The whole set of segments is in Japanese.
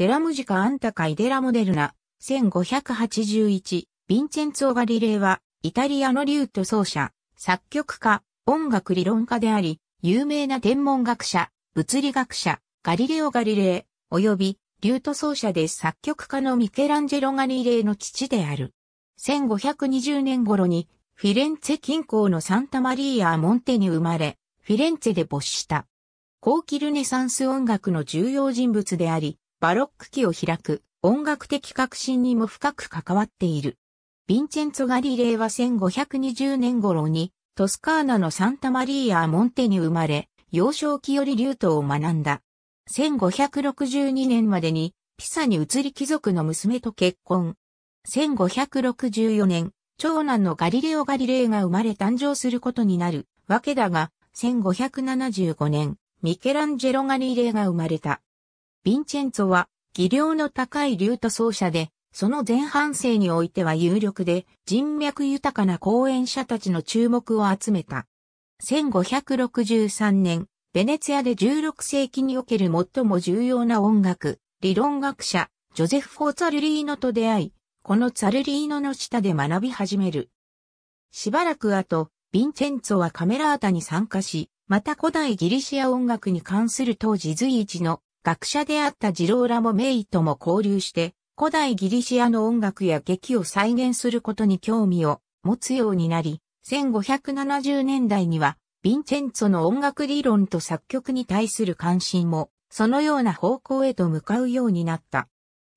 デラムジカアンタカイデラモデルナ、1581、ヴィンチェンツォ・ガリレイは、イタリアのリュート奏者、作曲家、音楽理論家であり、有名な天文学者、物理学者、ガリレオ・ガリレイ、及び、リュート奏者で作曲家のミケランジェロ・ガリレイの父である。1520年頃に、フィレンツェ近郊のサンタマリーア・モンテに生まれ、フィレンツェで没した。後期ルネサンス音楽の重要人物であり、バロック期を開く音楽的革新にも深く関わっている。ヴィンチェンツォ・ガリレイは1520年頃にトスカーナのサンタマリーア・モンテに生まれ、幼少期よりリュートを学んだ。1562年までにピサに移り貴族の娘と結婚。1564年、長男のガリレオ・ガリレイが生まれ誕生することになるわけだが、1575年、ミケランジェロ・ガリレイが生まれた。ヴィンチェンツォは技量の高い竜と奏者で、その前半生においては有力で人脈豊かな講演者たちの注目を集めた。1563年、ベネツィアで16世紀における最も重要な音楽、理論学者、ジョゼフ・フォー・ツァルリーノと出会い、このツァルリーノの下で学び始める。しばらく後、ヴィンチェンツォはカメラータに参加し、また古代ギリシア音楽に関する当時随一の学者であったジローラもメイとも交流して、古代ギリシアの音楽や劇を再現することに興味を持つようになり、1570年代には、ヴィンチェンツォの音楽理論と作曲に対する関心も、そのような方向へと向かうようになった。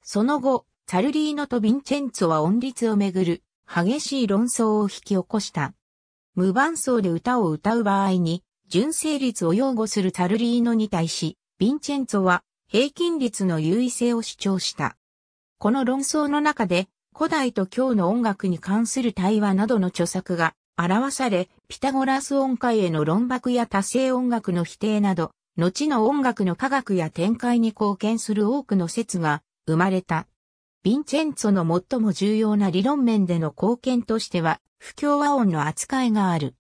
その後、サルリーノとヴィンチェンツォは音律をめぐる激しい論争を引き起こした。無伴奏で歌を歌う場合に、純正律を擁護するサルリーノに対し、ヴィンチェンツォは平均率の優位性を主張した。この論争の中で、古代と今日の音楽に関する対話などの著作が表され、ピタゴラス音階への論駁や多声音楽の否定など、後の音楽の科学や展開に貢献する多くの説が生まれた。ヴィンチェンツォの最も重要な理論面での貢献としては、不協和音の扱いがある。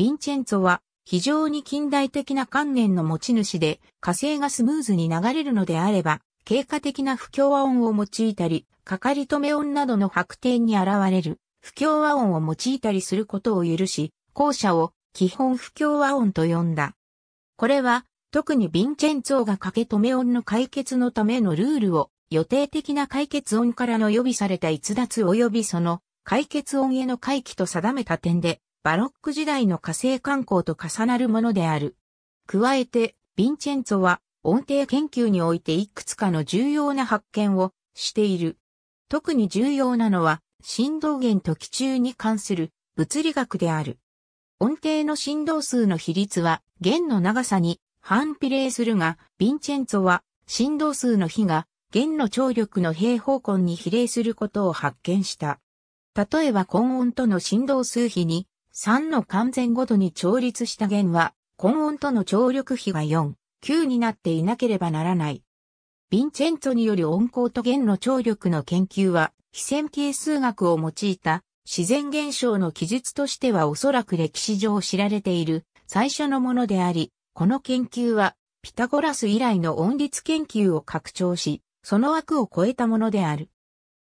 ヴィンチェンツォは非常に近代的な観念の持ち主で、火星がスムーズに流れるのであれば、経過的な不協和音を用いたり、かかり止め音などの白点に現れる不協和音を用いたりすることを許し、後者を基本不協和音と呼んだ。これは、特にヴィンチェンツォがかけ止め音の解決のためのルールを予定的な解決音からの予備された逸脱及びその解決音への回帰と定めた点でバロック時代の火星観光と重なるものである。加えて、ヴィンチェンツォは音程研究においていくつかの重要な発見をしている。特に重要なのは振動源と気中に関する物理学である。音程の振動数の比率は弦の長さに反比例するが、ヴィンチェンツォは振動数の比が弦の張力の平方根に比例することを発見した。例えば根音との振動数比に3の完全ごとに調律した弦は、根音との調力比が4、9になっていなければならない。ヴィンチェンツによる音高と弦の調力の研究は、非線形数学を用いた自然現象の記述としてはおそらく歴史上知られている最初のものであり、この研究はピタゴラス以来の音律研究を拡張し、その枠を超えたものである。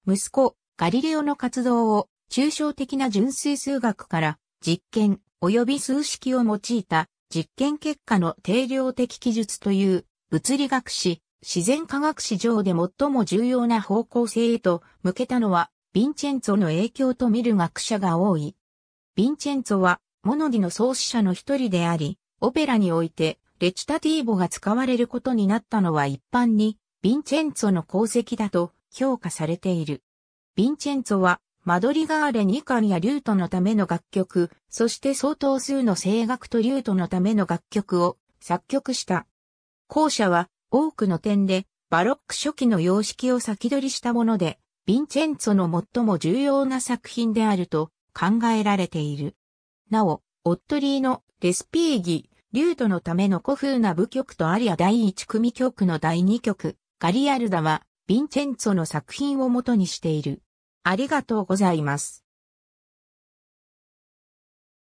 息子、ガリレオの活動を抽象的な純粋数学から実験、及び数式を用いた実験結果の定量的記述という物理学史、自然科学史上で最も重要な方向性へと向けたのはヴィンチェンツォの影響と見る学者が多い。ヴィンチェンツォはモノディの創始者の一人であり、オペラにおいてレチタティーボが使われることになったのは一般にヴィンチェンツォの功績だと評価されている。ヴィンチェンツォはマドリガーレ2巻やリュートのための楽曲、そして相当数の声楽とリュートのための楽曲を作曲した。後者は多くの点でバロック初期の様式を先取りしたもので、ヴィンチェンツォの最も重要な作品であると考えられている。なお、オットリーのレスピーギ、リュートのための古風な舞曲とアリア第1組曲の第2曲、ガリアルダはヴィンチェンツォの作品を元にしている。ありがとうございます。